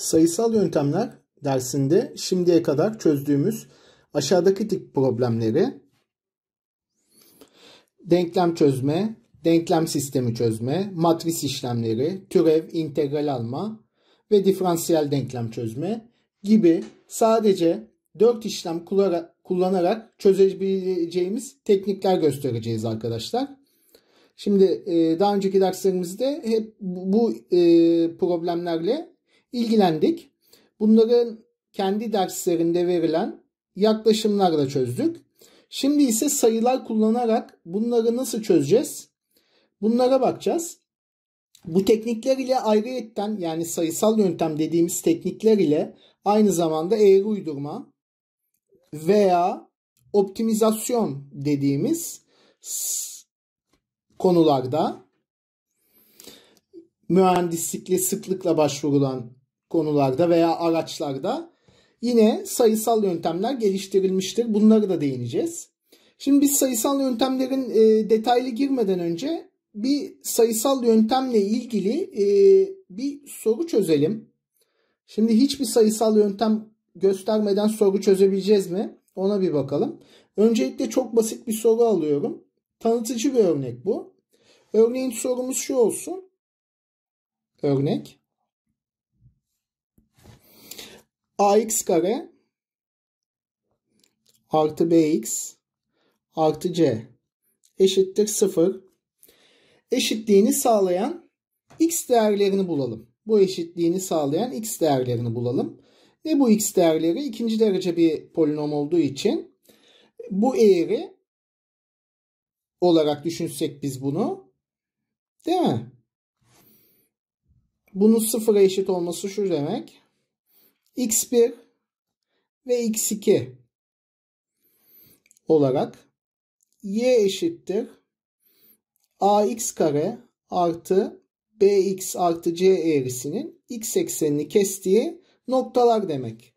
Sayısal yöntemler dersinde şimdiye kadar çözdüğümüz aşağıdaki tip problemleri denklem çözme, denklem sistemi çözme, matris işlemleri, türev, integral alma ve diferansiyel denklem çözme gibi sadece 4 işlem kullanarak çözebileceğimiz teknikler göstereceğiz arkadaşlar. Şimdi e, daha önceki derslerimizde hep bu e, problemlerle ilgilendik. Bunların kendi derslerinde verilen yaklaşımlarla çözdük. Şimdi ise sayılar kullanarak bunları nasıl çözeceğiz? Bunlara bakacağız. Bu teknikler ile ayrıyetten yani sayısal yöntem dediğimiz teknikler ile aynı zamanda eğri uydurma veya optimizasyon dediğimiz konularda mühendislikle sıklıkla başvurulan konularda veya araçlarda yine sayısal yöntemler geliştirilmiştir. Bunları da değineceğiz. Şimdi biz sayısal yöntemlerin e, detaylı girmeden önce bir sayısal yöntemle ilgili e, bir soru çözelim. Şimdi hiçbir sayısal yöntem göstermeden soru çözebileceğiz mi? Ona bir bakalım. Öncelikle çok basit bir soru alıyorum. Tanıtıcı bir örnek bu. Örneğin sorumuz şu olsun. Örnek. ax kare artı bx artı c eşittir 0 eşitliğini sağlayan x değerlerini bulalım. Bu eşitliğini sağlayan x değerlerini bulalım. Ve bu x değerleri ikinci derece bir polinom olduğu için bu eğri olarak düşünsek biz bunu. Değil mi? Bunun sıfıra eşit olması şu demek x1 ve x2 olarak y eşittir ax kare artı bx artı c eğrisinin x eksenini kestiği noktalar demek.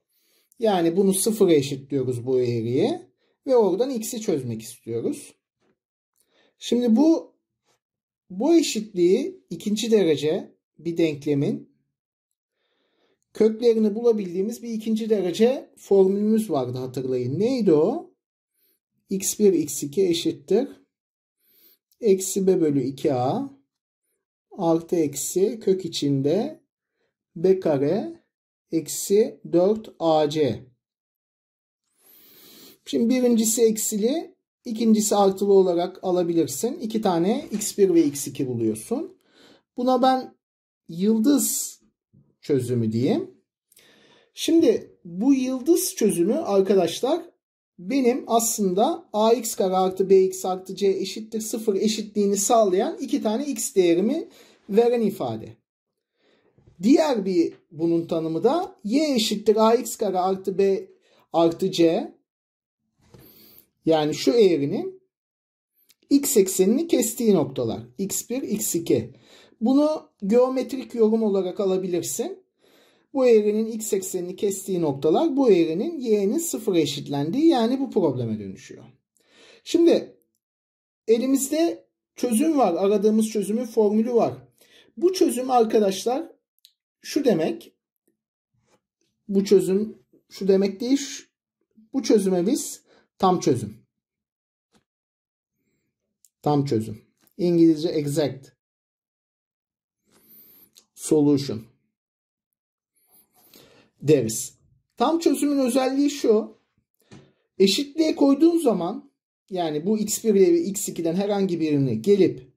Yani bunu sıfıra eşitliyoruz bu eğriye ve oradan x'i çözmek istiyoruz. Şimdi bu bu eşitliği ikinci derece bir denklemin köklerini bulabildiğimiz bir ikinci derece formülümüz vardı hatırlayın. Neydi o? x1 x2 eşittir. Eksi b bölü 2a artı eksi kök içinde b kare eksi 4ac. Şimdi birincisi eksili, ikincisi artılı olarak alabilirsin. İki tane x1 ve x2 buluyorsun. Buna ben yıldız çözümü diyeyim. Şimdi bu yıldız çözümü arkadaşlar benim aslında ax kare artı bx artı c eşittir 0 eşitliğini sağlayan iki tane x değerimi veren ifade. Diğer bir bunun tanımı da y eşittir ax kare artı b artı c yani şu eğrinin x eksenini kestiği noktalar x1 x2 bunu geometrik yorum olarak alabilirsin. Bu eğrinin x eksenini kestiği noktalar bu eğrinin y'nin sıfıra eşitlendiği yani bu probleme dönüşüyor. Şimdi elimizde çözüm var. Aradığımız çözümün formülü var. Bu çözüm arkadaşlar şu demek. Bu çözüm şu demek değil. Bu çözüme biz tam çözüm. Tam çözüm. İngilizce exact solution. deriz. Tam çözümün özelliği şu. Eşitliğe koyduğun zaman yani bu x1 ile x2'den herhangi birini gelip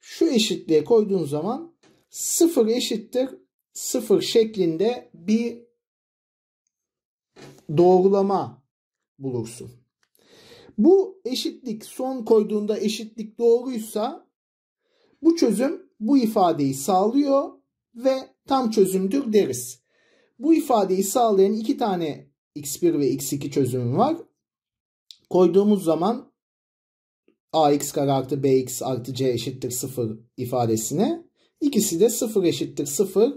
şu eşitliğe koyduğun zaman 0 eşittir 0 şeklinde bir doğrulama bulursun. Bu eşitlik son koyduğunda eşitlik doğruysa bu çözüm bu ifadeyi sağlıyor ve tam çözümdür deriz. Bu ifadeyi sağlayan iki tane x1 ve x2 çözümü var. Koyduğumuz zaman ax kare artı bx artı c eşittir 0 ifadesine ikisi de 0 eşittir 0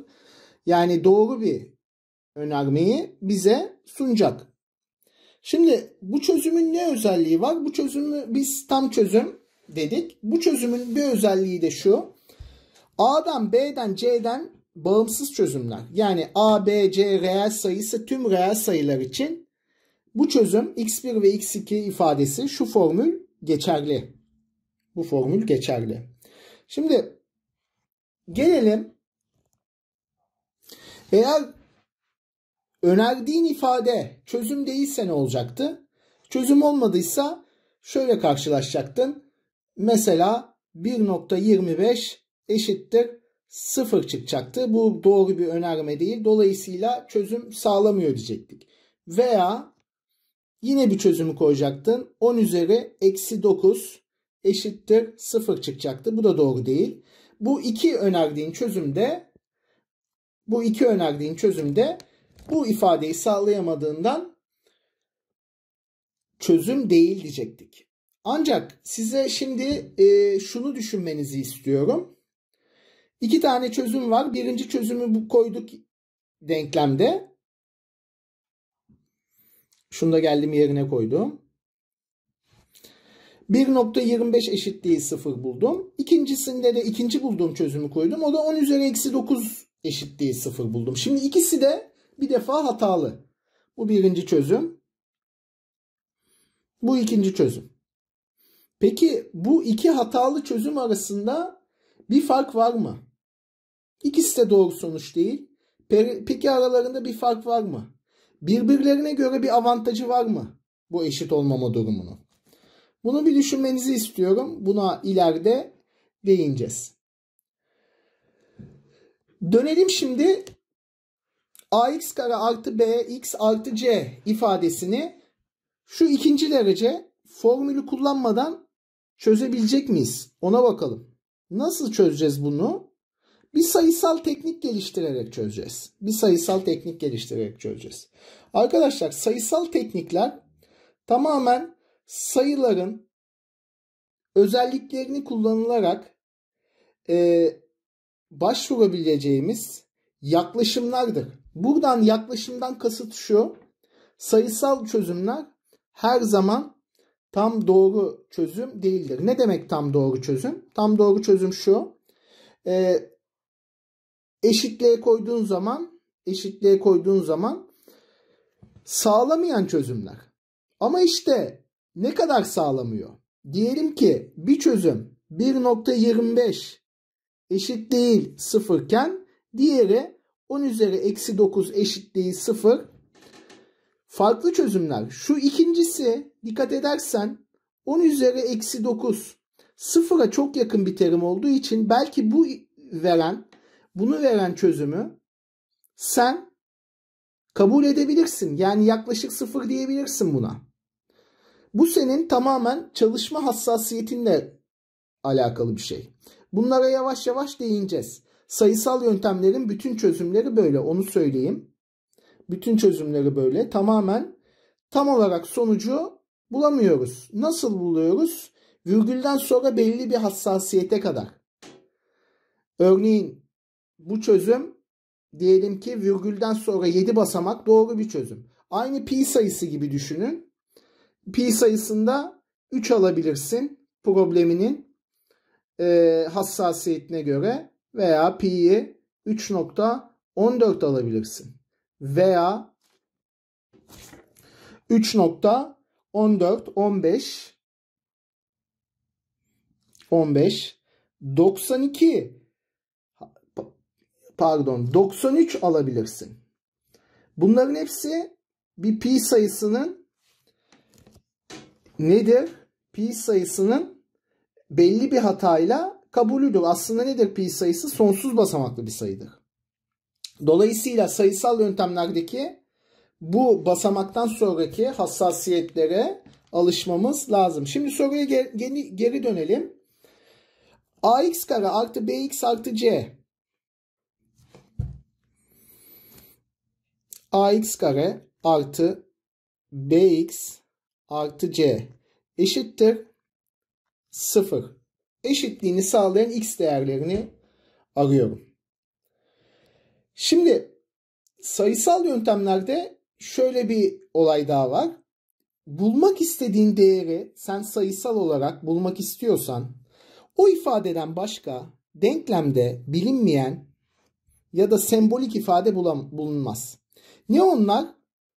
yani doğru bir önermeyi bize sunacak. Şimdi bu çözümün ne özelliği var? Bu çözümü biz tam çözüm dedik. Bu çözümün bir özelliği de şu. A'dan B'den C'den bağımsız çözümler. Yani A, B, C reel sayısı tüm reel sayılar için bu çözüm x1 ve x2 ifadesi şu formül geçerli. Bu formül geçerli. Şimdi gelelim eğer önerdiğin ifade çözüm değilse ne olacaktı? Çözüm olmadıysa şöyle karşılaşacaktın. Mesela 1.25 eşittir 0 çıkacaktı. Bu doğru bir önerme değil. Dolayısıyla çözüm sağlamıyor diyecektik. Veya yine bir çözümü koyacaktın. 10 üzeri eksi 9 eşittir 0 çıkacaktı. Bu da doğru değil. Bu iki önerdiğin çözümde bu iki önerdiğin çözümde bu ifadeyi sağlayamadığından çözüm değil diyecektik. Ancak size şimdi e, şunu düşünmenizi istiyorum. İki tane çözüm var. Birinci çözümü bu koyduk denklemde. Şunu da geldim yerine koydum. 1.25 eşitliği 0 buldum. İkincisinde de ikinci bulduğum çözümü koydum. O da 10 üzeri eksi 9 eşitliği 0 buldum. Şimdi ikisi de bir defa hatalı. Bu birinci çözüm. Bu ikinci çözüm. Peki bu iki hatalı çözüm arasında bir fark var mı? İkisi de doğru sonuç değil. Peki aralarında bir fark var mı? Birbirlerine göre bir avantajı var mı? Bu eşit olmama durumunu. Bunu bir düşünmenizi istiyorum. Buna ileride değineceğiz. Dönelim şimdi ax kare artı bx artı c ifadesini şu ikinci derece formülü kullanmadan çözebilecek miyiz? Ona bakalım. Nasıl çözeceğiz bunu? Bir sayısal teknik geliştirerek çözeceğiz. Bir sayısal teknik geliştirerek çözeceğiz. Arkadaşlar sayısal teknikler tamamen sayıların özelliklerini kullanılarak e, başvurabileceğimiz yaklaşımlardır. Buradan yaklaşımdan kasıt şu. Sayısal çözümler her zaman tam doğru çözüm değildir. Ne demek tam doğru çözüm? Tam doğru çözüm şu. E, eşitliğe koyduğun zaman eşitliğe koyduğun zaman sağlamayan çözümler. Ama işte ne kadar sağlamıyor? Diyelim ki bir çözüm 1.25 eşit değil sıfırken iken diğeri 10 üzeri eksi 9 eşit değil 0. Farklı çözümler. Şu ikincisi dikkat edersen 10 üzeri eksi 9 sıfıra çok yakın bir terim olduğu için belki bu veren bunu veren çözümü sen kabul edebilirsin. Yani yaklaşık sıfır diyebilirsin buna. Bu senin tamamen çalışma hassasiyetinle alakalı bir şey. Bunlara yavaş yavaş değineceğiz. Sayısal yöntemlerin bütün çözümleri böyle onu söyleyeyim. Bütün çözümleri böyle tamamen tam olarak sonucu bulamıyoruz. Nasıl buluyoruz? Virgülden sonra belli bir hassasiyete kadar. Örneğin bu çözüm diyelim ki virgülden sonra 7 basamak doğru bir çözüm. Aynı pi sayısı gibi düşünün. Pi sayısında 3 alabilirsin probleminin e, hassasiyetine göre veya pi'yi 3.14 alabilirsin. Veya 3.14, 15, 15, 92 pardon 93 alabilirsin. Bunların hepsi bir pi sayısının nedir? Pi sayısının belli bir hatayla kabulüdür. Aslında nedir pi sayısı? Sonsuz basamaklı bir sayıdır. Dolayısıyla sayısal yöntemlerdeki bu basamaktan sonraki hassasiyetlere alışmamız lazım. Şimdi soruya geri, geri dönelim. ax kare artı bx artı c ax kare artı bx artı c eşittir 0. Eşitliğini sağlayan x değerlerini arıyorum. Şimdi sayısal yöntemlerde şöyle bir olay daha var. Bulmak istediğin değeri sen sayısal olarak bulmak istiyorsan o ifadeden başka denklemde bilinmeyen ya da sembolik ifade bulunmaz. Ne onlar?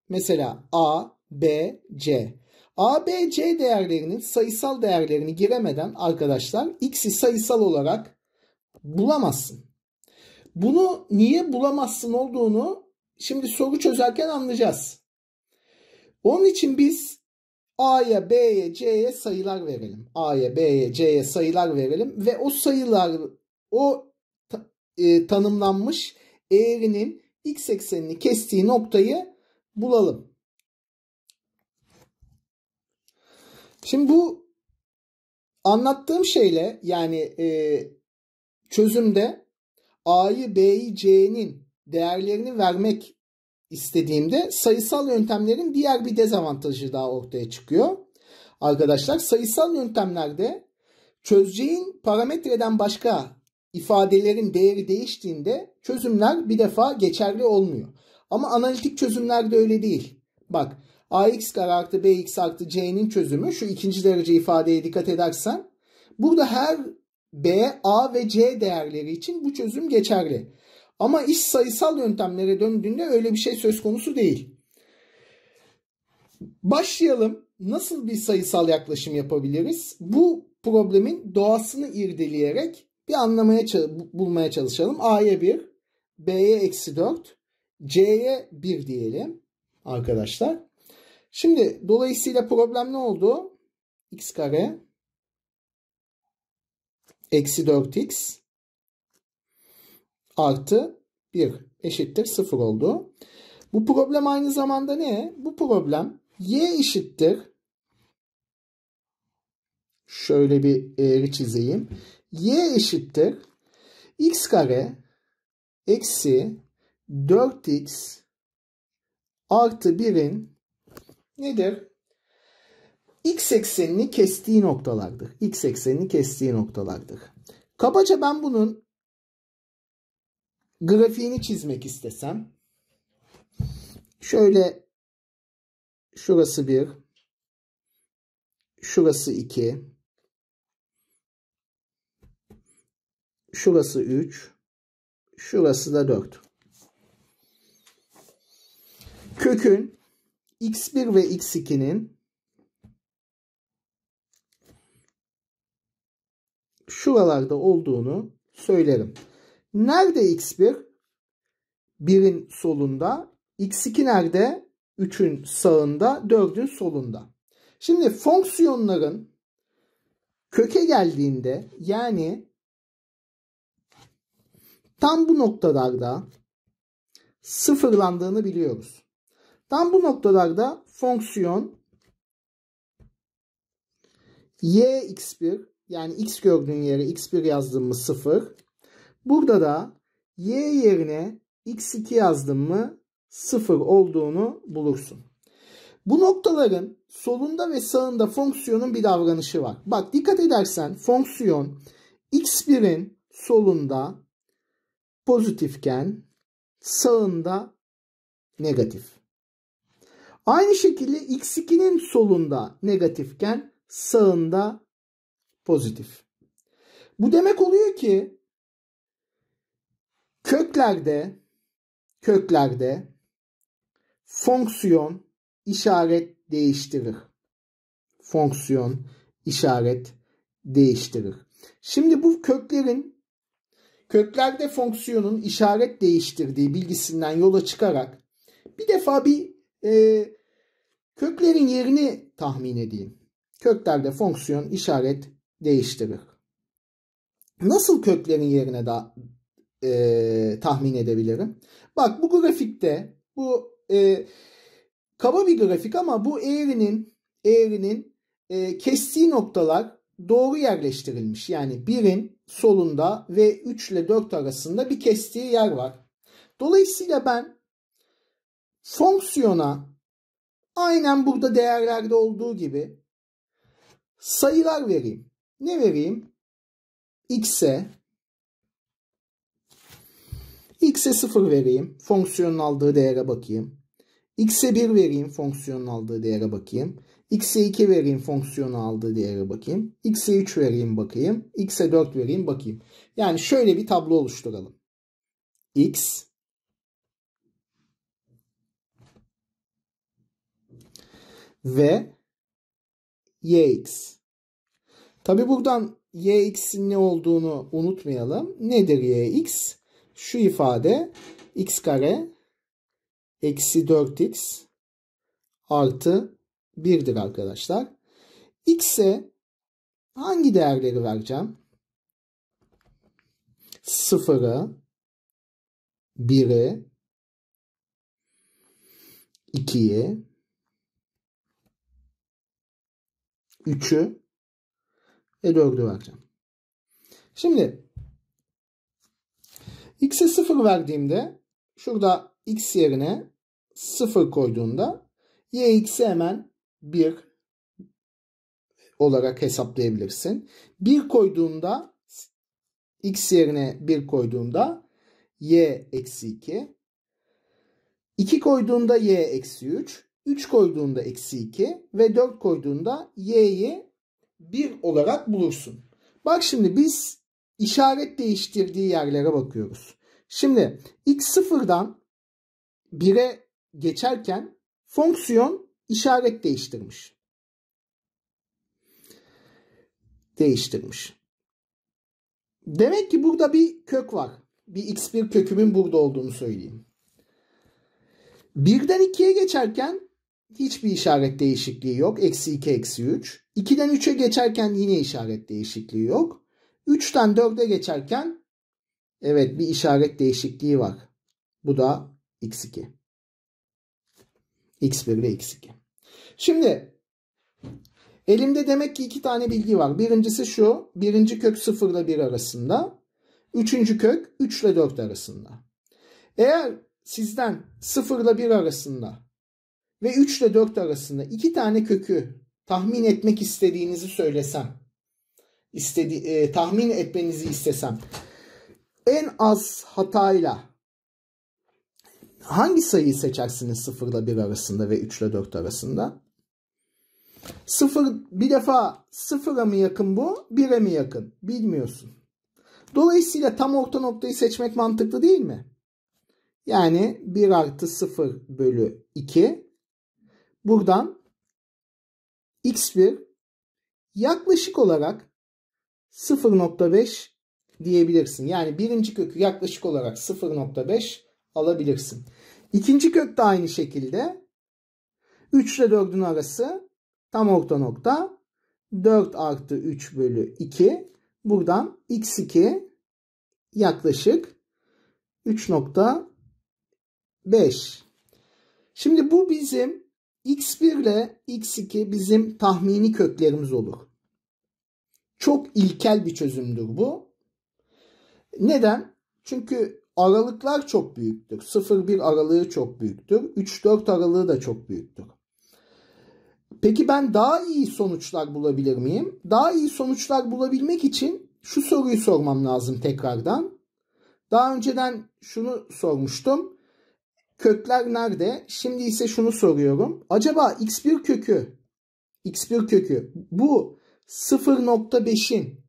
Mesela A, B, C. A, B, C değerlerinin sayısal değerlerini giremeden arkadaşlar x'i sayısal olarak bulamazsın. Bunu niye bulamazsın olduğunu şimdi soru çözerken anlayacağız. Onun için biz A'ya, B'ye, C'ye sayılar verelim. A'ya, B'ye, C'ye sayılar verelim ve o sayılar o e, tanımlanmış eğrinin x eksenini kestiği noktayı bulalım. Şimdi bu anlattığım şeyle yani e, çözümde A'yı, B'yi, C'nin değerlerini vermek istediğimde sayısal yöntemlerin diğer bir dezavantajı daha ortaya çıkıyor. Arkadaşlar sayısal yöntemlerde çözeceğin parametreden başka ifadelerin değeri değiştiğinde çözümler bir defa geçerli olmuyor. Ama analitik çözümlerde öyle değil. Bak ax kare artı bx artı c'nin çözümü şu ikinci derece ifadeye dikkat edersen burada her b, a ve c değerleri için bu çözüm geçerli. Ama iş sayısal yöntemlere döndüğünde öyle bir şey söz konusu değil. Başlayalım. Nasıl bir sayısal yaklaşım yapabiliriz? Bu problemin doğasını irdeleyerek bir anlamaya bulmaya çalışalım. A'ya 1, B'ye eksi 4, C'ye 1 diyelim arkadaşlar. Şimdi dolayısıyla problem ne oldu? X kare eksi 4x artı 1 eşittir 0 oldu. Bu problem aynı zamanda ne? Bu problem y eşittir. Şöyle bir eğri çizeyim y eşittir x kare eksi 4x artı 1'in nedir? x eksenini kestiği noktalardır. x eksenini kestiği noktalardır. Kabaca ben bunun grafiğini çizmek istesem şöyle şurası 1 şurası 2 Şurası 3. Şurası da 4. Kökün x1 ve x2'nin şuralarda olduğunu söylerim. Nerede x1? 1'in solunda. x2 nerede? 3'ün sağında. 4'ün solunda. Şimdi fonksiyonların köke geldiğinde yani tam bu noktalarda sıfırlandığını biliyoruz. Tam bu noktalarda fonksiyon y x1 yani x gördüğün yere x1 mı sıfır. Burada da y yerine x2 yazdım mı sıfır olduğunu bulursun. Bu noktaların solunda ve sağında fonksiyonun bir davranışı var. Bak dikkat edersen fonksiyon x1'in solunda pozitifken sağında negatif. Aynı şekilde x2'nin solunda negatifken sağında pozitif. Bu demek oluyor ki köklerde köklerde fonksiyon işaret değiştirir. Fonksiyon işaret değiştirir. Şimdi bu köklerin Köklerde fonksiyonun işaret değiştirdiği bilgisinden yola çıkarak bir defa bir e, köklerin yerini tahmin edeyim. Köklerde fonksiyon işaret değiştirir. Nasıl köklerin yerine da e, tahmin edebilirim? Bak bu grafikte bu e, kaba bir grafik ama bu eğrinin eğrinin e, kestiği noktalar doğru yerleştirilmiş. Yani birin solunda ve 3 ile 4 arasında bir kestiği yer var. Dolayısıyla ben fonksiyona aynen burada değerlerde olduğu gibi sayılar vereyim. Ne vereyim? x'e x'e 0 vereyim. Fonksiyonun aldığı değere bakayım. x'e 1 vereyim. Fonksiyonun aldığı değere bakayım x'e 2 vereyim fonksiyonu aldığı değere bakayım. x'e 3 vereyim bakayım. x'e 4 vereyim bakayım. Yani şöyle bir tablo oluşturalım. x ve yx. Tabi buradan yx'in ne olduğunu unutmayalım. Nedir yx? Şu ifade x kare eksi 4x artı 1'dir arkadaşlar. X'e hangi değerleri vereceğim? 0'ı, 1'i, 2'yi, 3'ü ve 4'ü vereceğim. Şimdi x'e 0 verdiğimde şurada x yerine 0 koyduğunda y x'e hemen 1 olarak hesaplayabilirsin. 1 koyduğunda x yerine 1 koyduğunda y eksi 2. 2 koyduğunda y eksi 3. 3 koyduğunda eksi 2 ve 4 koyduğunda y'yi 1 olarak bulursun. Bak şimdi biz işaret değiştirdiği yerlere bakıyoruz. Şimdi x sıfırdan 1'e geçerken fonksiyon işaret değiştirmiş. Değiştirmiş. Demek ki burada bir kök var. Bir x1 kökümün burada olduğunu söyleyeyim. Birden 2'ye geçerken hiçbir işaret değişikliği yok. Eksi 2, eksi 3. 2'den 3'e geçerken yine işaret değişikliği yok. 3'ten 4'e geçerken evet bir işaret değişikliği var. Bu da x2 x1 ve x2. Şimdi elimde demek ki iki tane bilgi var. Birincisi şu. Birinci kök 0 ile 1 arasında. Üçüncü kök 3 ile 4 arasında. Eğer sizden 0 ile 1 arasında ve 3 ile 4 arasında iki tane kökü tahmin etmek istediğinizi söylesem, istedi, e, tahmin etmenizi istesem en az hatayla hangi sayıyı seçersiniz 0 ile 1 arasında ve 3 ile 4 arasında? 0 bir defa 0'a mı yakın bu 1'e mi yakın bilmiyorsun. Dolayısıyla tam orta noktayı seçmek mantıklı değil mi? Yani 1 artı 0 bölü 2 buradan x1 yaklaşık olarak 0.5 diyebilirsin. Yani birinci kökü yaklaşık olarak 0.5 alabilirsin. İkinci kök de aynı şekilde. 3 ile 4'ün arası tam orta nokta. 4 artı 3 bölü 2. Buradan x2 yaklaşık 3.5. Şimdi bu bizim x1 ile x2 bizim tahmini köklerimiz olur. Çok ilkel bir çözümdür bu. Neden? Çünkü aralıklar çok büyüktür. 0-1 aralığı çok büyüktür. 3-4 aralığı da çok büyüktür. Peki ben daha iyi sonuçlar bulabilir miyim? Daha iyi sonuçlar bulabilmek için şu soruyu sormam lazım tekrardan. Daha önceden şunu sormuştum. Kökler nerede? Şimdi ise şunu soruyorum. Acaba x1 kökü x1 kökü bu 0.5'in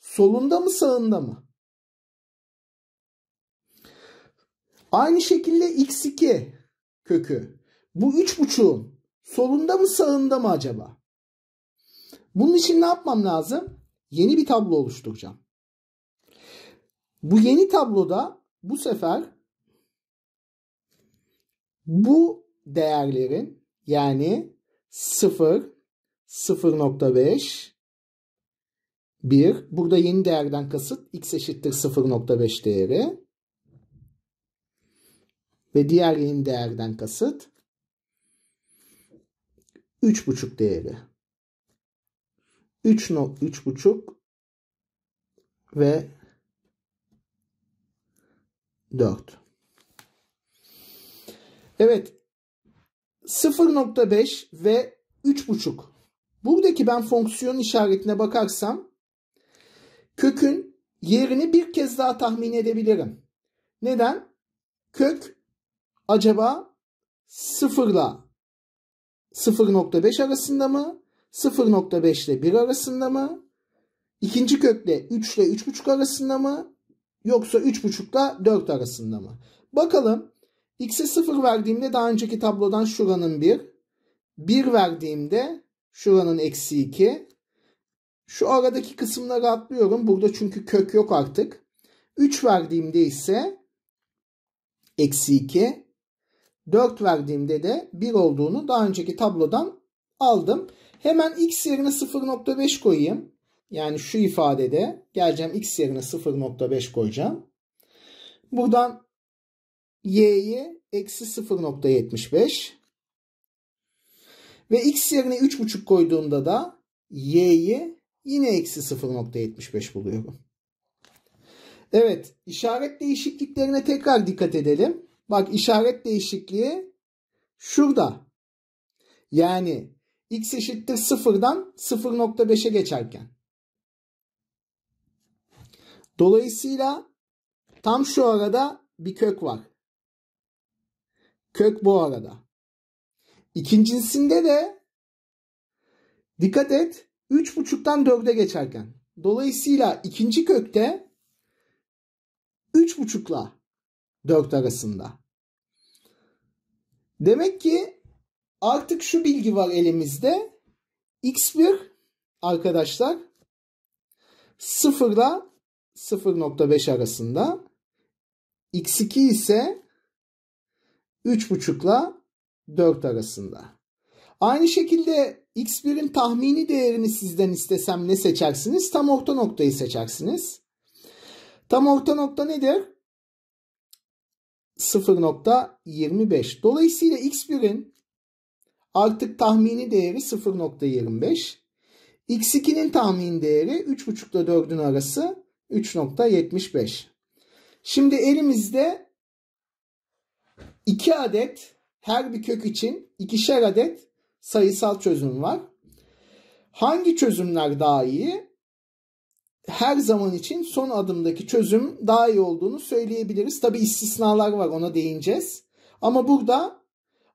solunda mı sağında mı? Aynı şekilde x2 kökü. Bu 3.5'un solunda mı sağında mı acaba? Bunun için ne yapmam lazım? Yeni bir tablo oluşturacağım. Bu yeni tabloda bu sefer bu değerlerin yani 0, 0.5, 1. Burada yeni değerden kasıt x eşittir 0.5 değeri. Ve diğer yeni değerden kasıt 3.5 değeri. 3 no 3.5 ve 4. Evet 0.5 ve 3.5. Buradaki ben fonksiyon işaretine bakarsam kökün yerini bir kez daha tahmin edebilirim. Neden? Kök acaba sıfırla 0.5 arasında mı? 0.5 ile 1 arasında mı? İkinci kökle 3 ile 3.5 arasında mı? Yoksa 3.5 ile 4 arasında mı? Bakalım. X'e 0 verdiğimde daha önceki tablodan şuranın 1. 1 verdiğimde şuranın eksi 2. Şu aradaki kısımları atlıyorum. Burada çünkü kök yok artık. 3 verdiğimde ise eksi 2. 4 verdiğimde de 1 olduğunu daha önceki tablodan aldım. Hemen x yerine 0.5 koyayım. Yani şu ifadede geleceğim x yerine 0.5 koyacağım. Buradan y'yi eksi 0.75 ve x yerine 3.5 koyduğumda da y'yi yine eksi 0.75 buluyorum. Evet işaret değişikliklerine tekrar dikkat edelim. Bak işaret değişikliği şurada. Yani x eşittir 0'dan 0.5'e geçerken. Dolayısıyla tam şu arada bir kök var. Kök bu arada. İkincisinde de dikkat et 3.5'tan 4'e geçerken. Dolayısıyla ikinci kökte 3.5'la 4 arasında. Demek ki artık şu bilgi var elimizde. X1 arkadaşlar 0 ile 0.5 arasında. X2 ise 3.5 ile 4 arasında. Aynı şekilde X1'in tahmini değerini sizden istesem ne seçersiniz? Tam orta noktayı seçersiniz. Tam orta nokta nedir? 0.25. Dolayısıyla x1'in artık tahmini değeri 0.25. x2'nin tahmin değeri 3.5 ile 4'ün arası 3.75. Şimdi elimizde 2 adet her bir kök için ikişer adet sayısal çözüm var. Hangi çözümler daha iyi? her zaman için son adımdaki çözüm daha iyi olduğunu söyleyebiliriz. Tabi istisnalar var ona değineceğiz. Ama burada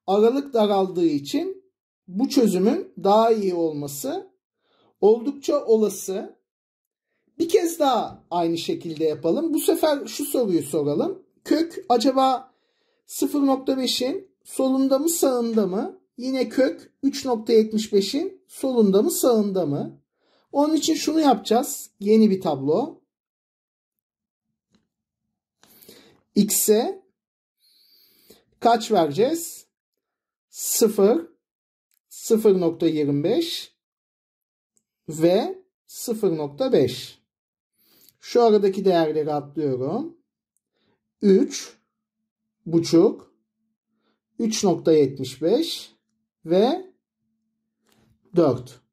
aralık daraldığı için bu çözümün daha iyi olması oldukça olası. Bir kez daha aynı şekilde yapalım. Bu sefer şu soruyu soralım. Kök acaba 0.5'in solunda mı sağında mı? Yine kök 3.75'in solunda mı sağında mı? Onun için şunu yapacağız. Yeni bir tablo. X'e kaç vereceğiz? 0, 0.25 ve 0.5. Şu aradaki değerleri atlıyorum. 3 buçuk 3.75 ve 4.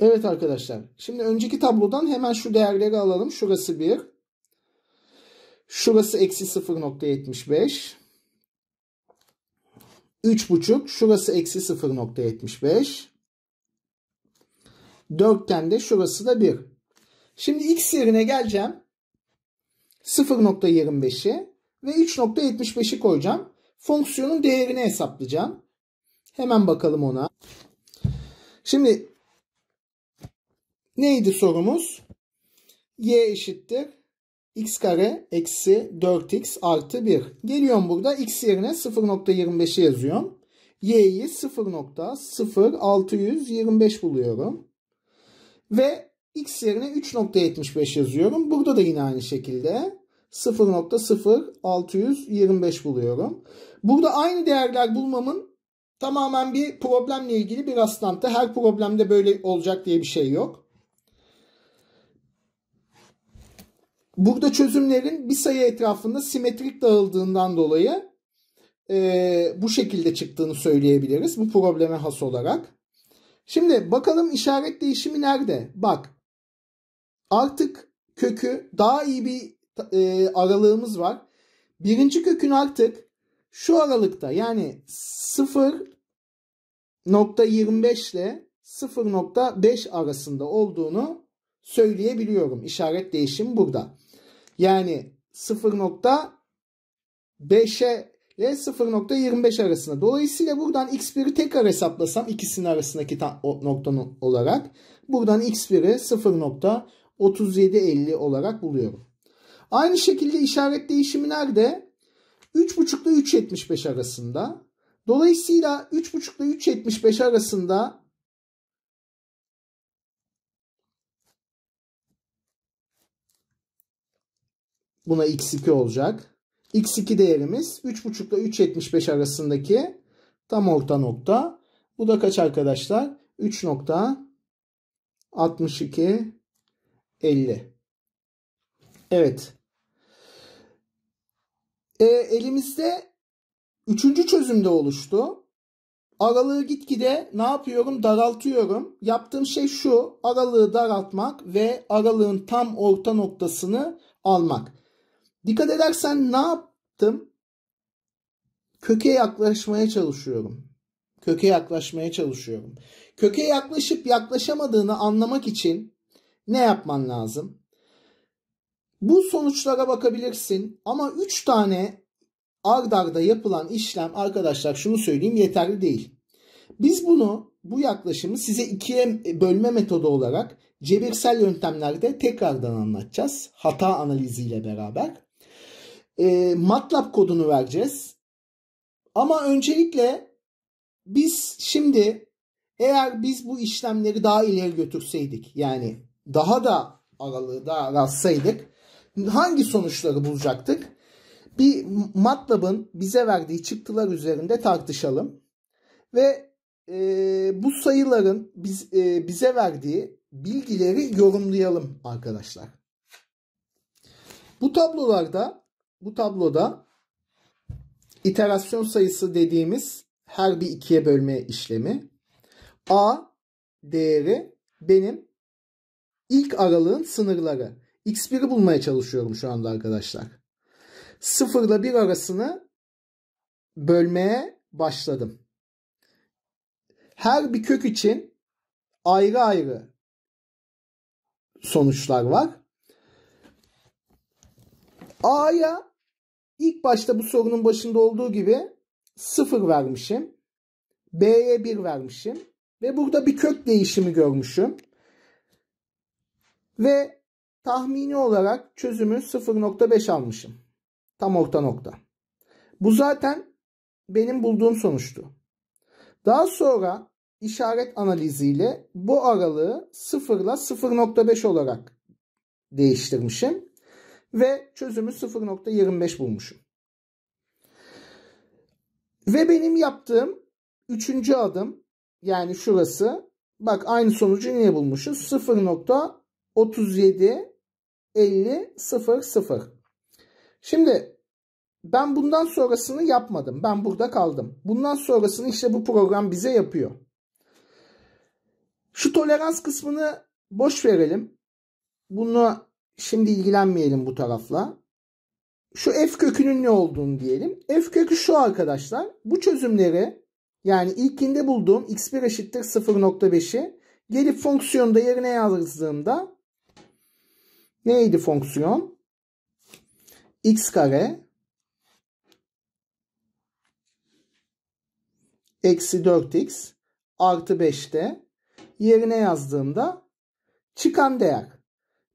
Evet arkadaşlar. Şimdi önceki tablodan hemen şu değerleri alalım. Şurası 1. Şurası eksi 0.75. 3.5. Şurası eksi 0.75. Dörtgen de şurası da 1. Şimdi x yerine geleceğim. 0.25'i ve 3.75'i koyacağım. Fonksiyonun değerini hesaplayacağım. Hemen bakalım ona. Şimdi Neydi sorumuz? Y eşittir x kare eksi 4x artı 1. Geliyorum burada x yerine 0.25'i yazıyorum. Y'yi 0.0625 buluyorum. Ve x yerine 3.75 yazıyorum. Burada da yine aynı şekilde 0.0625 buluyorum. Burada aynı değerler bulmamın tamamen bir problemle ilgili bir rastlantı. Her problemde böyle olacak diye bir şey yok. Burada çözümlerin bir sayı etrafında simetrik dağıldığından dolayı e, bu şekilde çıktığını söyleyebiliriz bu probleme has olarak. Şimdi bakalım işaret değişimi nerede? Bak artık kökü daha iyi bir e, aralığımız var. Birinci kökün artık şu aralıkta yani 0.25 ile 0.5 arasında olduğunu söyleyebiliyorum. İşaret değişimi burada. Yani 0.5'e 0.25 arasında. Dolayısıyla buradan x1'i tekrar hesaplasam ikisinin arasındaki noktanın olarak buradan x1'i 0.3750 olarak buluyorum. Aynı şekilde işaret değişimi nerede? 3.5 ile 3.75 arasında. Dolayısıyla 3.5 ile 3.75 arasında Buna x2 olacak. x2 değerimiz 3.5 ile 3.75 arasındaki tam orta nokta. Bu da kaç arkadaşlar? 3.62 50. Evet. E, elimizde üçüncü çözümde oluştu. Aralığı gitgide ne yapıyorum? Daraltıyorum. Yaptığım şey şu. Aralığı daraltmak ve aralığın tam orta noktasını almak. Dikkat edersen ne yaptım? Köke yaklaşmaya çalışıyorum. Köke yaklaşmaya çalışıyorum. Köke yaklaşıp yaklaşamadığını anlamak için ne yapman lazım? Bu sonuçlara bakabilirsin ama 3 tane ard arda yapılan işlem arkadaşlar şunu söyleyeyim yeterli değil. Biz bunu bu yaklaşımı size ikiye bölme metodu olarak cebirsel yöntemlerde tekrardan anlatacağız. Hata analiziyle beraber e, MATLAB kodunu vereceğiz. Ama öncelikle biz şimdi eğer biz bu işlemleri daha ileri götürseydik yani daha da aralığı daha rastsaydık hangi sonuçları bulacaktık? Bir MATLAB'ın bize verdiği çıktılar üzerinde tartışalım. Ve e, bu sayıların biz, e, bize verdiği bilgileri yorumlayalım arkadaşlar. Bu tablolarda bu tabloda iterasyon sayısı dediğimiz her bir ikiye bölme işlemi a değeri benim ilk aralığın sınırları. X1'i bulmaya çalışıyorum şu anda arkadaşlar. 0 ile 1 arasını bölmeye başladım. Her bir kök için ayrı ayrı sonuçlar var. A'ya ilk başta bu sorunun başında olduğu gibi 0 vermişim. B'ye 1 vermişim. Ve burada bir kök değişimi görmüşüm. Ve tahmini olarak çözümü 0.5 almışım. Tam orta nokta. Bu zaten benim bulduğum sonuçtu. Daha sonra işaret analiziyle bu aralığı 0 ile 0.5 olarak değiştirmişim ve çözümü 0.25 bulmuşum. Ve benim yaptığım üçüncü adım yani şurası bak aynı sonucu niye bulmuşuz? 0.37 Şimdi ben bundan sonrasını yapmadım. Ben burada kaldım. Bundan sonrasını işte bu program bize yapıyor. Şu tolerans kısmını boş verelim. Bunu Şimdi ilgilenmeyelim bu tarafla. Şu f kökünün ne olduğunu diyelim. f kökü şu arkadaşlar. Bu çözümleri yani ilkinde bulduğum x1 eşittir 0.5'i gelip fonksiyonda yerine yazdığımda neydi fonksiyon? x kare eksi 4x artı 5'te yerine yazdığımda çıkan değer.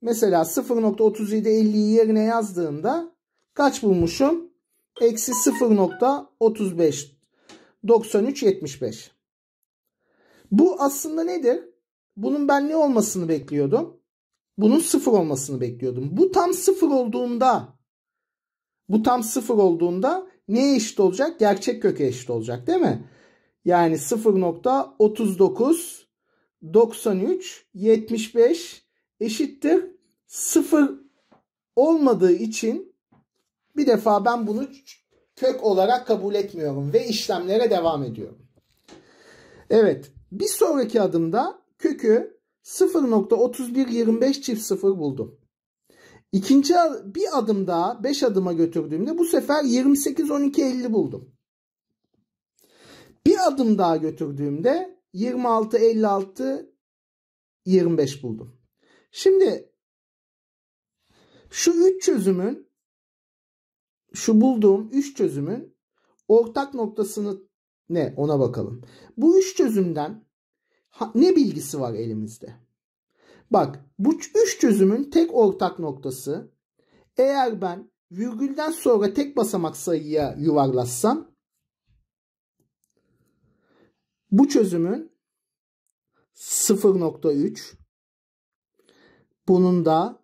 Mesela 0.3750'yi yerine yazdığımda kaç bulmuşum? Eksi 0.359375. Bu aslında nedir? Bunun ben ne olmasını bekliyordum? Bunun sıfır olmasını bekliyordum. Bu tam sıfır olduğunda bu tam sıfır olduğunda ne eşit olacak? Gerçek köke eşit olacak değil mi? Yani 0.39 93 75 eşittir sıfır olmadığı için bir defa ben bunu kök olarak kabul etmiyorum ve işlemlere devam ediyorum. Evet bir sonraki adımda kökü 0.3125 çift sıfır buldum. İkinci bir adım daha 5 adıma götürdüğümde bu sefer 28.12.50 buldum. Bir adım daha götürdüğümde 26.56.25 buldum. Şimdi şu üç çözümün şu bulduğum üç çözümün ortak noktasını ne ona bakalım. Bu üç çözümden ne bilgisi var elimizde? Bak bu üç çözümün tek ortak noktası eğer ben virgülden sonra tek basamak sayıya yuvarlatsam bu çözümün 0.3 bunun da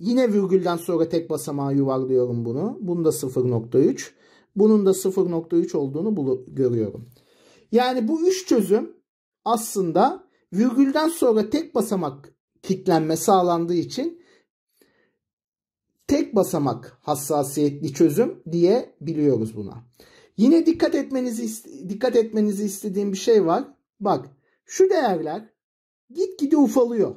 Yine virgülden sonra tek basamağa yuvarlıyorum bunu. Bunu da 0.3. Bunun da 0.3 olduğunu görüyorum. Yani bu üç çözüm aslında virgülden sonra tek basamak kitlenme sağlandığı için tek basamak hassasiyetli çözüm diye biliyoruz buna. Yine dikkat etmenizi dikkat etmenizi istediğim bir şey var. Bak şu değerler gitgide ufalıyor.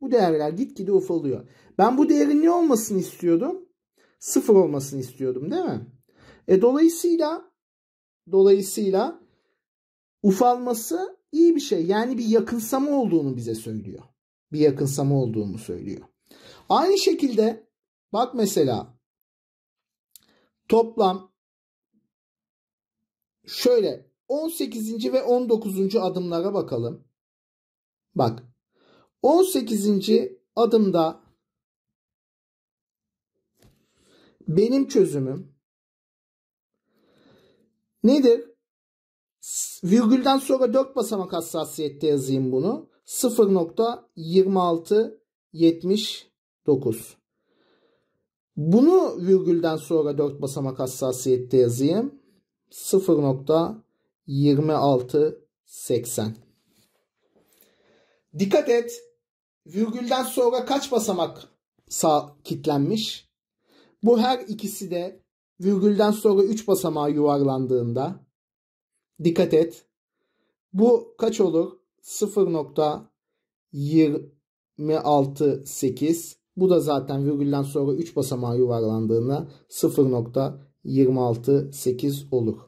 Bu değerler gitgide ufalıyor. Ben bu değerin ne olmasını istiyordum? Sıfır olmasını istiyordum değil mi? E dolayısıyla dolayısıyla ufalması iyi bir şey. Yani bir yakınsama olduğunu bize söylüyor. Bir yakınsama olduğunu söylüyor. Aynı şekilde bak mesela toplam şöyle 18. ve 19. adımlara bakalım. Bak 18. adımda benim çözümüm nedir? Virgülden sonra 4 basamak hassasiyette yazayım bunu. 0.2679. Bunu virgülden sonra 4 basamak hassasiyette yazayım. 0.2680. Dikkat et Virgülden sonra kaç basamak sağ kitlenmiş? Bu her ikisi de virgülden sonra 3 basamağa yuvarlandığında dikkat et. Bu kaç olur? 0.268. Bu da zaten virgülden sonra 3 basamağa yuvarlandığında 0.268 olur.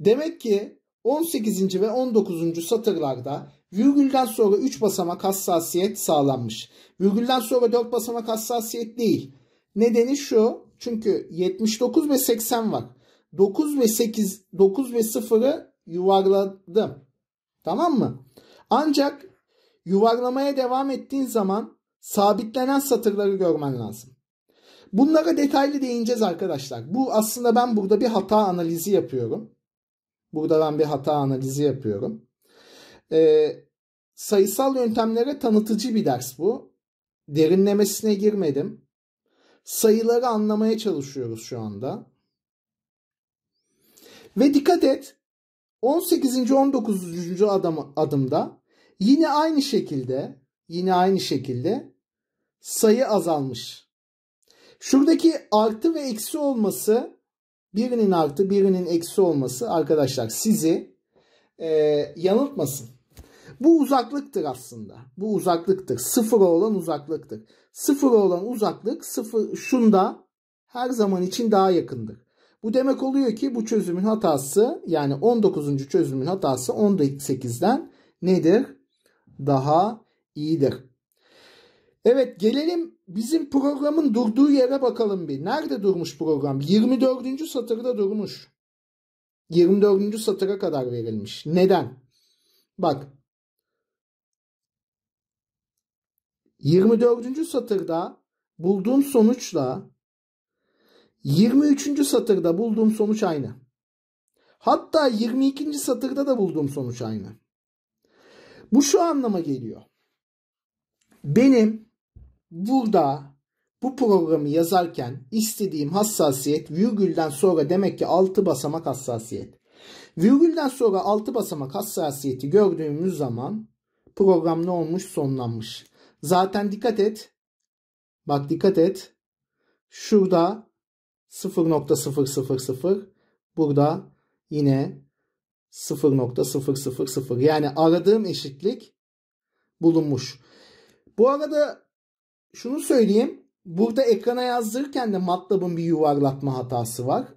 Demek ki 18. ve 19. satırlarda Virgülden sonra 3 basamak hassasiyet sağlanmış. Virgülden sonra 4 basamak hassasiyet değil. Nedeni şu. Çünkü 79 ve 80 var. 9 ve 8 9 ve 0'ı yuvarladım. Tamam mı? Ancak yuvarlamaya devam ettiğin zaman sabitlenen satırları görmen lazım. Bunlara detaylı değineceğiz arkadaşlar. Bu aslında ben burada bir hata analizi yapıyorum. Burada ben bir hata analizi yapıyorum. E, sayısal yöntemlere tanıtıcı bir ders bu. Derinlemesine girmedim. Sayıları anlamaya çalışıyoruz şu anda. Ve dikkat et 18. 19. Adım, adımda yine aynı şekilde yine aynı şekilde sayı azalmış. Şuradaki artı ve eksi olması birinin artı birinin eksi olması arkadaşlar sizi e, yanıltmasın. Bu uzaklıktır aslında. Bu uzaklıktır. Sıfıra olan uzaklıktır. Sıfıra olan uzaklık sıfır şunda her zaman için daha yakındır. Bu demek oluyor ki bu çözümün hatası yani 19. çözümün hatası 18'den nedir? Daha iyidir. Evet gelelim bizim programın durduğu yere bakalım bir. Nerede durmuş program? 24. satırda durmuş. 24. satıra kadar verilmiş. Neden? Bak 24. satırda bulduğum sonuçla 23. satırda bulduğum sonuç aynı. Hatta 22. satırda da bulduğum sonuç aynı. Bu şu anlama geliyor. Benim burada bu programı yazarken istediğim hassasiyet virgülden sonra demek ki 6 basamak hassasiyet. Virgülden sonra 6 basamak hassasiyeti gördüğümüz zaman program ne olmuş? Sonlanmış. Zaten dikkat et. Bak dikkat et. Şurada 0.000 burada yine 0.000 yani aradığım eşitlik bulunmuş. Bu arada şunu söyleyeyim. Burada ekrana yazdırırken de MATLAB'ın bir yuvarlatma hatası var.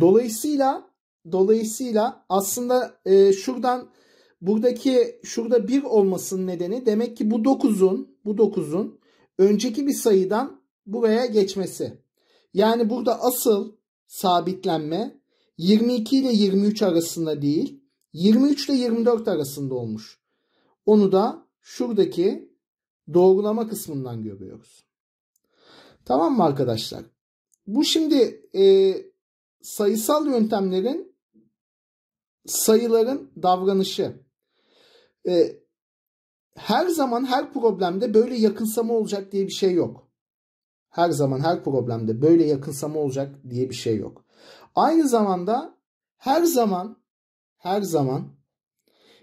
Dolayısıyla dolayısıyla aslında e, şuradan Buradaki şurada 1 olmasının nedeni demek ki bu 9'un bu 9'un önceki bir sayıdan buraya geçmesi. Yani burada asıl sabitlenme 22 ile 23 arasında değil 23 ile 24 arasında olmuş. Onu da şuradaki doğrulama kısmından görüyoruz. Tamam mı arkadaşlar? Bu şimdi e, sayısal yöntemlerin sayıların davranışı e, her zaman her problemde böyle yakınsama olacak diye bir şey yok. Her zaman her problemde böyle yakınsama olacak diye bir şey yok. Aynı zamanda her zaman her zaman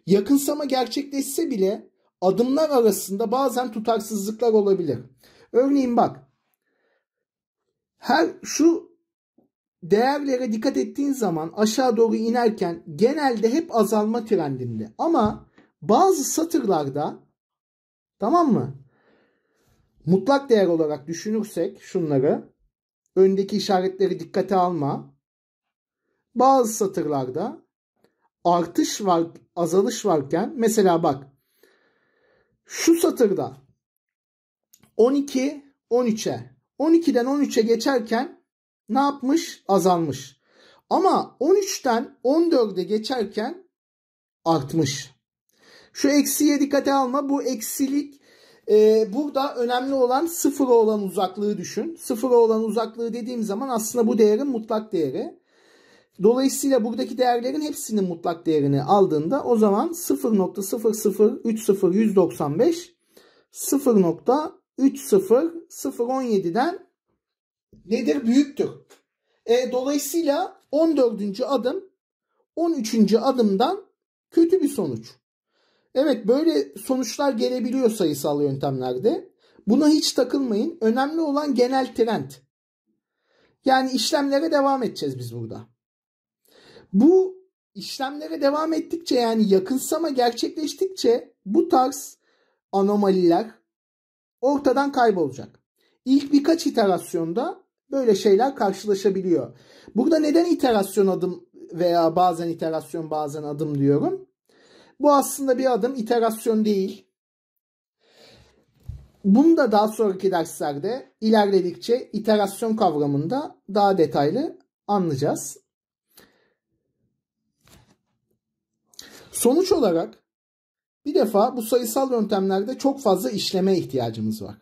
yakınsama gerçekleşse bile adımlar arasında bazen tutarsızlıklar olabilir. Örneğin bak her şu değerlere dikkat ettiğin zaman aşağı doğru inerken genelde hep azalma trendinde. Ama bazı satırlarda tamam mı? Mutlak değer olarak düşünürsek şunları öndeki işaretleri dikkate alma. Bazı satırlarda artış var, azalış varken mesela bak şu satırda 12 13'e 12'den 13'e geçerken ne yapmış? Azalmış. Ama 13'ten 14'e geçerken artmış. Şu eksiye dikkate alma. Bu eksilik e, burada önemli olan sıfır olan uzaklığı düşün. Sıfır olan uzaklığı dediğim zaman aslında bu değerin mutlak değeri. Dolayısıyla buradaki değerlerin hepsinin mutlak değerini aldığında o zaman 0.0030195 0.30017'den nedir? Büyüktür. E, dolayısıyla 14. adım 13. adımdan kötü bir sonuç. Evet böyle sonuçlar gelebiliyor sayısal yöntemlerde. Buna hiç takılmayın. Önemli olan genel trend. Yani işlemlere devam edeceğiz biz burada. Bu işlemlere devam ettikçe yani yakınsama gerçekleştikçe bu tarz anomaliler ortadan kaybolacak. İlk birkaç iterasyonda böyle şeyler karşılaşabiliyor. Burada neden iterasyon adım veya bazen iterasyon bazen adım diyorum? Bu aslında bir adım iterasyon değil. Bunu da daha sonraki derslerde ilerledikçe iterasyon kavramında daha detaylı anlayacağız. Sonuç olarak bir defa bu sayısal yöntemlerde çok fazla işleme ihtiyacımız var.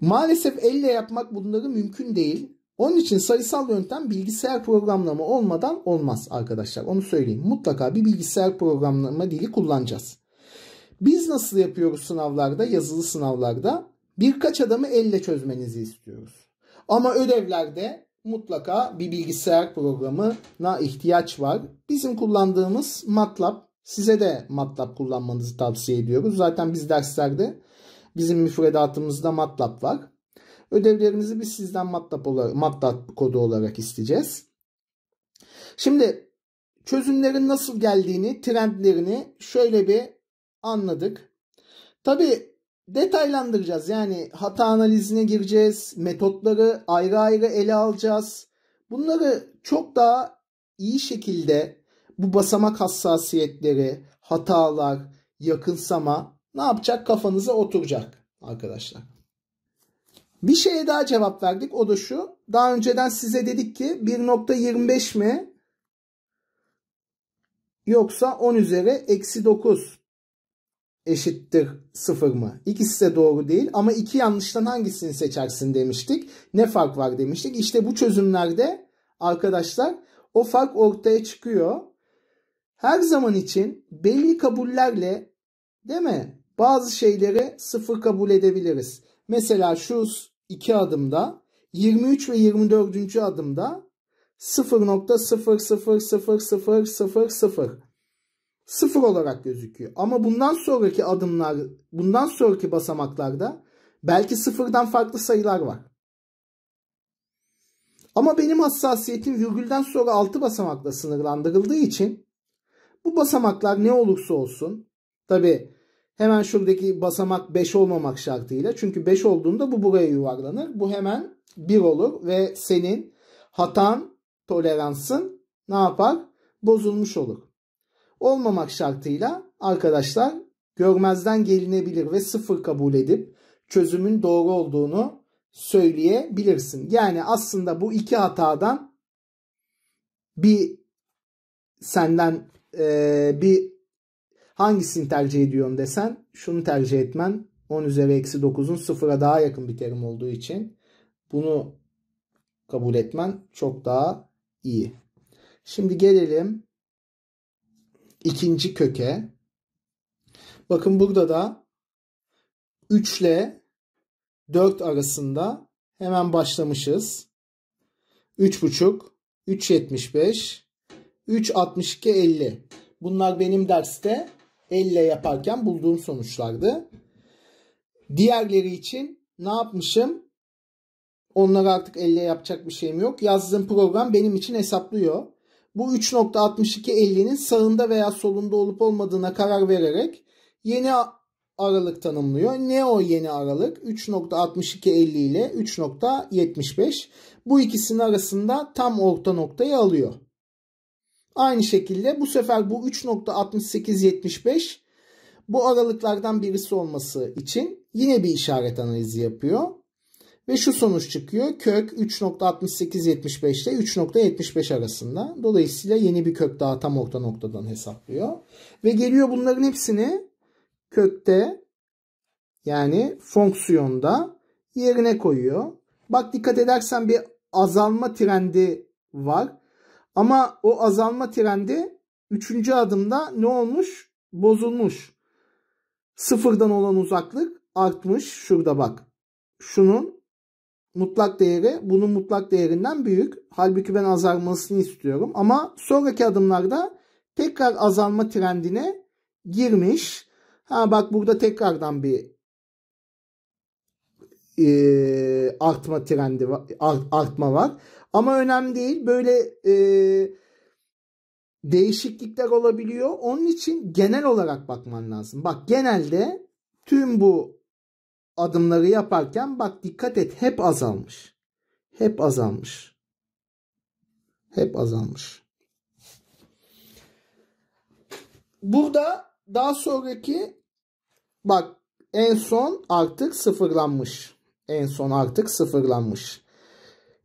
Maalesef elle yapmak bunları mümkün değil. Onun için sayısal yöntem bilgisayar programlama olmadan olmaz arkadaşlar. Onu söyleyeyim. Mutlaka bir bilgisayar programlama dili kullanacağız. Biz nasıl yapıyoruz sınavlarda, yazılı sınavlarda? Birkaç adamı elle çözmenizi istiyoruz. Ama ödevlerde mutlaka bir bilgisayar programına ihtiyaç var. Bizim kullandığımız MATLAB. Size de MATLAB kullanmanızı tavsiye ediyoruz. Zaten biz derslerde bizim müfredatımızda MATLAB var. Ödevlerimizi biz sizden matlab, olarak, matlab kodu olarak isteyeceğiz. Şimdi çözümlerin nasıl geldiğini, trendlerini şöyle bir anladık. Tabi detaylandıracağız. Yani hata analizine gireceğiz. Metotları ayrı ayrı ele alacağız. Bunları çok daha iyi şekilde bu basamak hassasiyetleri, hatalar, yakınsama ne yapacak? Kafanıza oturacak arkadaşlar. Bir şeye daha cevap verdik. O da şu. Daha önceden size dedik ki 1.25 mi? Yoksa 10 üzeri eksi 9 eşittir 0 mı? İkisi de doğru değil ama iki yanlıştan hangisini seçersin demiştik. Ne fark var demiştik. İşte bu çözümlerde arkadaşlar o fark ortaya çıkıyor. Her zaman için belli kabullerle değil mi? Bazı şeyleri sıfır kabul edebiliriz. Mesela şu iki adımda 23 ve 24. adımda 0.000000 sıfır olarak gözüküyor. Ama bundan sonraki adımlar, bundan sonraki basamaklarda belki sıfırdan farklı sayılar var. Ama benim hassasiyetim virgülden sonra 6 basamakla sınırlandırıldığı için bu basamaklar ne olursa olsun tabi Hemen şuradaki basamak 5 olmamak şartıyla. Çünkü 5 olduğunda bu buraya yuvarlanır. Bu hemen 1 olur ve senin hatan, toleransın ne yapar? Bozulmuş olur. Olmamak şartıyla arkadaşlar görmezden gelinebilir ve sıfır kabul edip çözümün doğru olduğunu söyleyebilirsin. Yani aslında bu iki hatadan bir senden e, bir Hangisini tercih ediyorum desen şunu tercih etmen 10 üzeri eksi 9'un sıfıra daha yakın bir terim olduğu için bunu kabul etmen çok daha iyi. Şimdi gelelim ikinci köke. Bakın burada da 3 ile 4 arasında hemen başlamışız. 3,5, 3,75, 3,62, 50. Bunlar benim derste elle yaparken bulduğum sonuçlardı. Diğerleri için ne yapmışım? Onları artık elle yapacak bir şeyim yok. Yazdığım program benim için hesaplıyor. Bu 3.6250'nin sağında veya solunda olup olmadığına karar vererek yeni aralık tanımlıyor. Ne o yeni aralık? 3.6250 ile 3.75. Bu ikisinin arasında tam orta noktayı alıyor. Aynı şekilde bu sefer bu 3.6875 bu aralıklardan birisi olması için yine bir işaret analizi yapıyor. Ve şu sonuç çıkıyor. Kök 3.6875 ile 3.75 arasında. Dolayısıyla yeni bir kök daha tam orta noktadan hesaplıyor. Ve geliyor bunların hepsini kökte yani fonksiyonda yerine koyuyor. Bak dikkat edersen bir azalma trendi var. Ama o azalma trendi 3. adımda ne olmuş? Bozulmuş. Sıfırdan olan uzaklık artmış. Şurada bak. Şunun mutlak değeri bunun mutlak değerinden büyük. Halbuki ben azalmasını istiyorum. Ama sonraki adımlarda tekrar azalma trendine girmiş. Ha bak burada tekrardan bir e, artma trendi art, artma var. Ama önemli değil. Böyle e, değişiklikler olabiliyor. Onun için genel olarak bakman lazım. Bak genelde tüm bu adımları yaparken bak dikkat et hep azalmış. Hep azalmış. Hep azalmış. Burada daha sonraki bak en son artık sıfırlanmış. En son artık sıfırlanmış.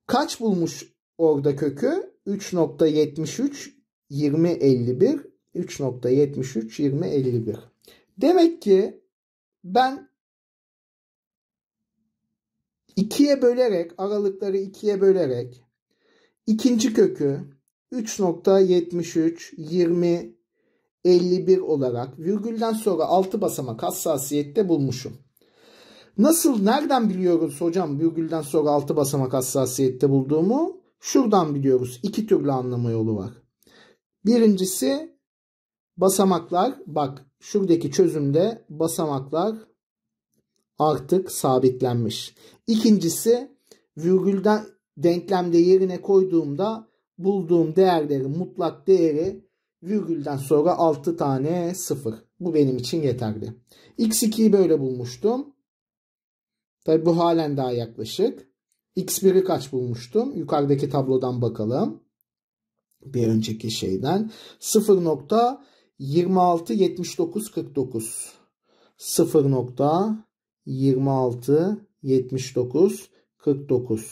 Kaç bulmuş orada kökü? 3.73 20.51 3.73 20.51 Demek ki ben 2'ye bölerek aralıkları 2'ye bölerek ikinci kökü 3.73 20 olarak virgülden sonra 6 basamak hassasiyette bulmuşum. Nasıl, nereden biliyoruz hocam virgülden sonra altı basamak hassasiyette bulduğumu? Şuradan biliyoruz. İki türlü anlama yolu var. Birincisi basamaklar bak şuradaki çözümde basamaklar artık sabitlenmiş. İkincisi virgülden denklemde yerine koyduğumda bulduğum değerlerin mutlak değeri virgülden sonra 6 tane 0. Bu benim için yeterli. X2'yi böyle bulmuştum. Tabi bu halen daha yaklaşık. X1'i kaç bulmuştum? Yukarıdaki tablodan bakalım. Bir önceki şeyden. 0.267949 0.267949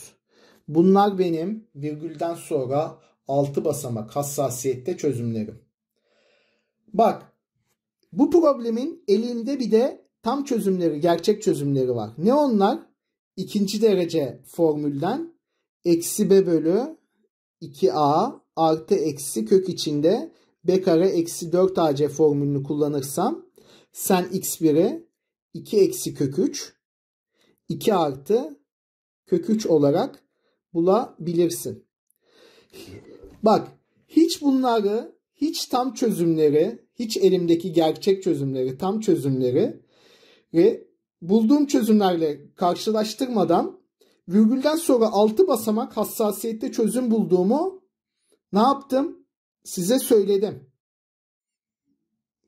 Bunlar benim virgülden sonra 6 basamak hassasiyette çözümlerim. Bak bu problemin elimde bir de tam çözümleri, gerçek çözümleri var. Ne onlar? İkinci derece formülden eksi b bölü 2a artı eksi kök içinde b kare eksi 4ac formülünü kullanırsam sen x1'i 2 eksi kök 3 2 artı kök 3 olarak bulabilirsin. Bak hiç bunları hiç tam çözümleri hiç elimdeki gerçek çözümleri tam çözümleri ve bulduğum çözümlerle karşılaştırmadan virgülden sonra 6 basamak hassasiyette çözüm bulduğumu ne yaptım? Size söyledim.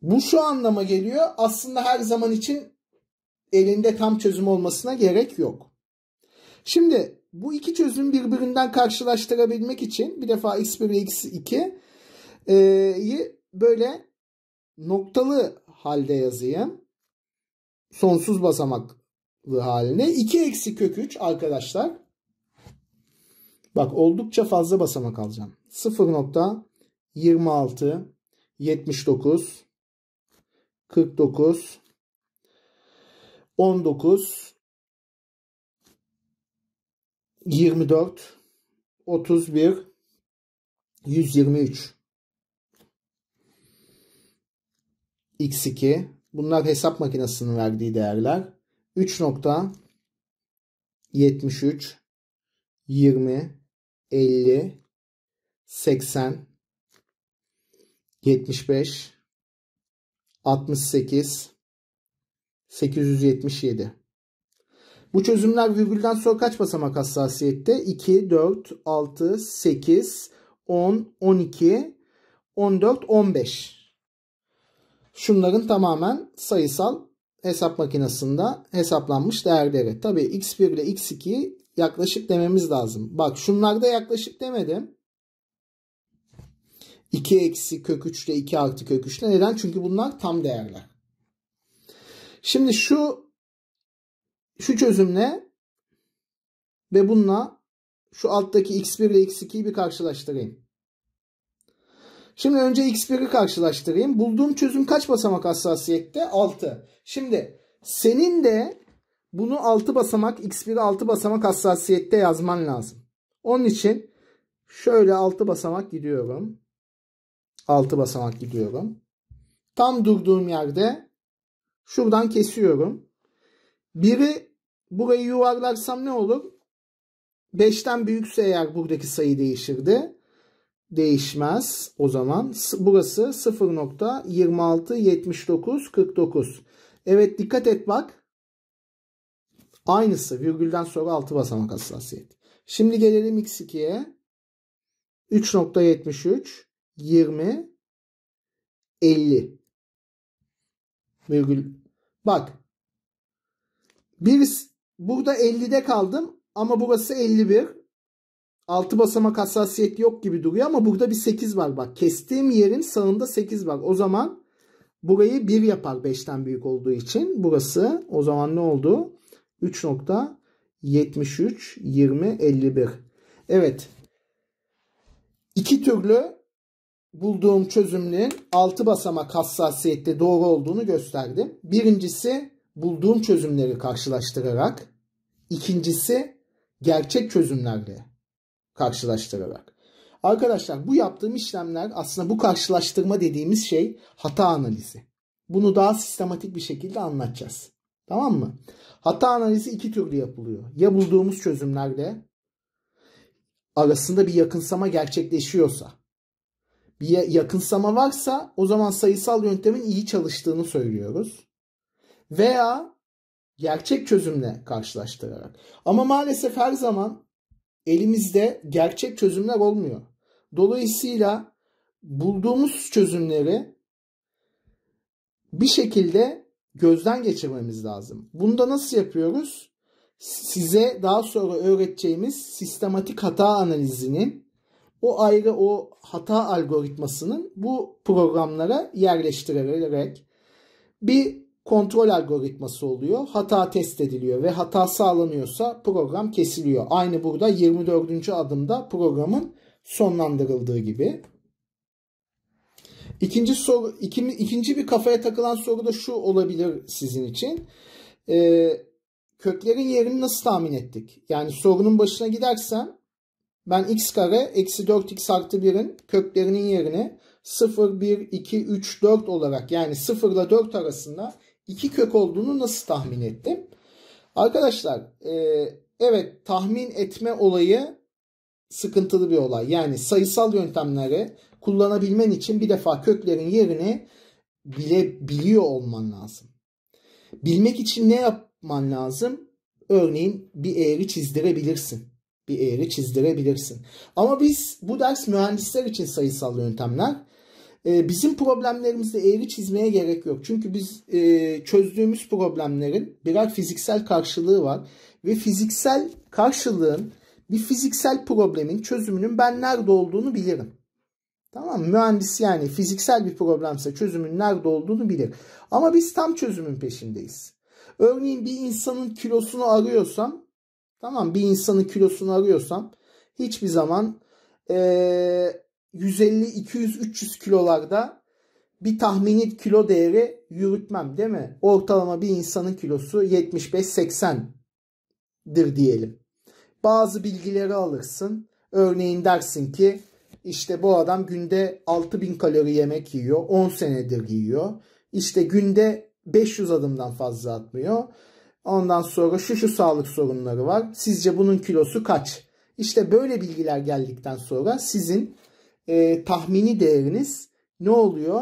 Bu şu anlama geliyor. Aslında her zaman için elinde tam çözüm olmasına gerek yok. Şimdi bu iki çözüm birbirinden karşılaştırabilmek için bir defa x1 ve x2'yi böyle noktalı halde yazayım sonsuz basamaklı haline. 2 eksi kök 3 arkadaşlar. Bak oldukça fazla basamak alacağım. 0.26 79 49 19 24 31 123 x2 Bunlar hesap makinesinin verdiği değerler. 3.73 20 50 80 75 68 877 Bu çözümler virgülden sonra kaç basamak hassasiyette? 2, 4, 6, 8, 10, 12, 14, 15 Şunların tamamen sayısal hesap makinesinde hesaplanmış değerleri. Tabii x1 ile x2 yaklaşık dememiz lazım. Bak şunlarda yaklaşık demedim. 2 eksi kök 3 ile 2 artı kök 3 ile neden? Çünkü bunlar tam değerler. Şimdi şu şu çözümle ve bununla şu alttaki x1 ile x2'yi bir karşılaştırayım. Şimdi önce x1'i karşılaştırayım. Bulduğum çözüm kaç basamak hassasiyette? 6. Şimdi senin de bunu 6 basamak x1'i 6 basamak hassasiyette yazman lazım. Onun için şöyle 6 basamak gidiyorum. 6 basamak gidiyorum. Tam durduğum yerde şuradan kesiyorum. Biri burayı yuvarlarsam ne olur? 5'ten büyükse eğer buradaki sayı değişirdi değişmez. O zaman burası 0.267949. Evet dikkat et bak. Aynısı virgülden sonra 6 basamak hassasiyet. Şimdi gelelim x2'ye. 3.73 20 50 virgül. Bak. Bir burada 50'de kaldım ama burası 51. 6 basamak hassasiyet yok gibi duruyor ama burada bir 8 var bak. Kestiğim yerin sağında 8 var. O zaman burayı 1 yapar 5'ten büyük olduğu için. Burası o zaman ne oldu? 3.73 20 51. Evet. İki türlü bulduğum çözümün 6 basamak hassasiyette doğru olduğunu gösterdim. Birincisi bulduğum çözümleri karşılaştırarak. ikincisi gerçek çözümlerle karşılaştırarak. Arkadaşlar bu yaptığım işlemler aslında bu karşılaştırma dediğimiz şey hata analizi. Bunu daha sistematik bir şekilde anlatacağız. Tamam mı? Hata analizi iki türlü yapılıyor. Ya bulduğumuz çözümlerde arasında bir yakınsama gerçekleşiyorsa. Bir yakınsama varsa o zaman sayısal yöntemin iyi çalıştığını söylüyoruz. Veya gerçek çözümle karşılaştırarak. Ama maalesef her zaman elimizde gerçek çözümler olmuyor. Dolayısıyla bulduğumuz çözümleri bir şekilde gözden geçirmemiz lazım. Bunu da nasıl yapıyoruz? Size daha sonra öğreteceğimiz sistematik hata analizinin o ayrı o hata algoritmasının bu programlara yerleştirilerek bir kontrol algoritması oluyor. Hata test ediliyor ve hata sağlanıyorsa program kesiliyor. Aynı burada 24. adımda programın sonlandırıldığı gibi. İkinci soru, iki, ikinci bir kafaya takılan soru da şu olabilir sizin için. Ee, köklerin yerini nasıl tahmin ettik? Yani sorunun başına gidersem ben x kare eksi 4x artı 1'in köklerinin yerini 0, 1, 2, 3, 4 olarak yani 0 ile 4 arasında iki kök olduğunu nasıl tahmin ettim? Arkadaşlar e, evet tahmin etme olayı sıkıntılı bir olay. Yani sayısal yöntemleri kullanabilmen için bir defa köklerin yerini bile biliyor olman lazım. Bilmek için ne yapman lazım? Örneğin bir eğri çizdirebilirsin. Bir eğri çizdirebilirsin. Ama biz bu ders mühendisler için sayısal yöntemler, ee, bizim problemlerimizde eğri çizmeye gerek yok. Çünkü biz e, çözdüğümüz problemlerin birer fiziksel karşılığı var. Ve fiziksel karşılığın bir fiziksel problemin çözümünün ben nerede olduğunu bilirim. Tamam mı? Mühendis yani fiziksel bir problemse çözümün nerede olduğunu bilir. Ama biz tam çözümün peşindeyiz. Örneğin bir insanın kilosunu arıyorsam tamam bir insanın kilosunu arıyorsam hiçbir zaman ee, 150, 200, 300 kilolarda bir tahmini kilo değeri yürütmem değil mi? Ortalama bir insanın kilosu 75-80'dir diyelim. Bazı bilgileri alırsın. Örneğin dersin ki işte bu adam günde 6000 kalori yemek yiyor. 10 senedir yiyor. İşte günde 500 adımdan fazla atmıyor. Ondan sonra şu şu sağlık sorunları var. Sizce bunun kilosu kaç? İşte böyle bilgiler geldikten sonra sizin e, tahmini değeriniz ne oluyor?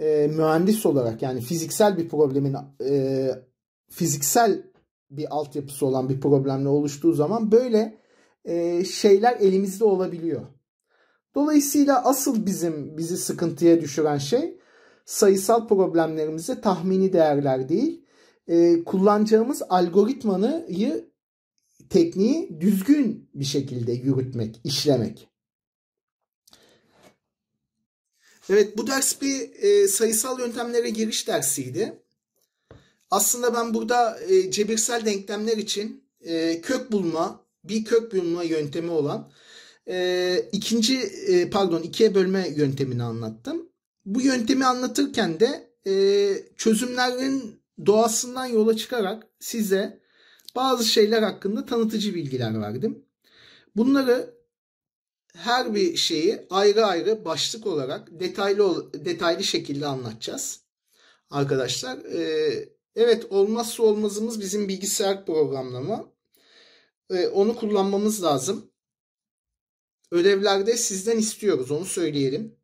E, mühendis olarak yani fiziksel bir problemin e, fiziksel bir altyapısı olan bir problemle oluştuğu zaman böyle e, şeyler elimizde olabiliyor. Dolayısıyla asıl bizim bizi sıkıntıya düşüren şey sayısal problemlerimizde tahmini değerler değil, e, kullanacağımız algoritmanı tekniği düzgün bir şekilde yürütmek, işlemek. Evet bu ders bir e, sayısal yöntemlere giriş dersiydi. Aslında ben burada e, cebirsel denklemler için e, kök bulma, bir kök bulma yöntemi olan e, ikinci e, pardon ikiye bölme yöntemini anlattım. Bu yöntemi anlatırken de e, çözümlerin doğasından yola çıkarak size bazı şeyler hakkında tanıtıcı bilgiler verdim. Bunları her bir şeyi ayrı ayrı başlık olarak detaylı detaylı şekilde anlatacağız. Arkadaşlar ee, evet olmazsa olmazımız bizim bilgisayar programlama. Ee, onu kullanmamız lazım. Ödevlerde sizden istiyoruz onu söyleyelim.